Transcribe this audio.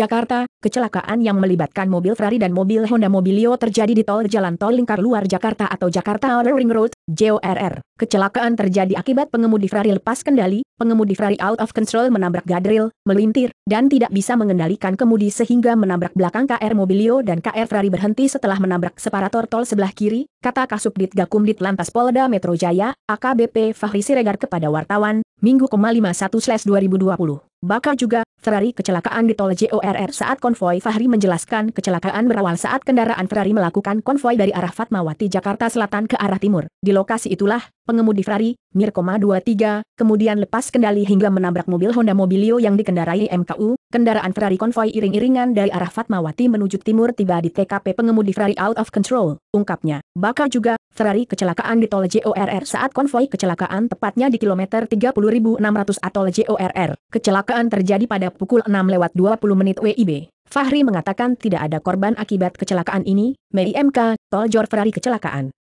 Jakarta, kecelakaan yang melibatkan mobil Ferrari dan mobil Honda Mobilio terjadi di tol jalan tol lingkar luar Jakarta atau Jakarta Outer Ring Road, JORR. Kecelakaan terjadi akibat pengemudi Ferrari lepas kendali, pengemudi Ferrari out of control menabrak gadril, melintir, dan tidak bisa mengendalikan kemudi sehingga menabrak belakang KR Mobilio dan KR Ferrari berhenti setelah menabrak separator tol sebelah kiri, kata Kasubdit Gakumdit Lantas Polda Metro Jaya, AKBP Fahri Siregar kepada wartawan, Minggu 51/2020. Bakal juga, Ferrari kecelakaan di tol JORR saat konvoi Fahri menjelaskan kecelakaan berawal saat kendaraan Ferrari melakukan konvoi dari arah Fatmawati Jakarta Selatan ke arah timur. Di lokasi itulah, pengemudi Ferrari, Mirko 23, kemudian lepas kendali hingga menabrak mobil Honda Mobilio yang dikendarai MKU, kendaraan Ferrari konvoi iring-iringan dari arah Fatmawati menuju timur tiba di TKP pengemudi Ferrari out of control, ungkapnya. Bakal juga, Ferrari kecelakaan di tol JORR saat konvoi kecelakaan tepatnya di kilometer 30.600 atau JORR. Kecelakaan terjadi pada pukul 6 lewat 20 menit WIB. Fahri mengatakan tidak ada korban akibat kecelakaan ini, Mei MK, tol Jor Ferrari kecelakaan.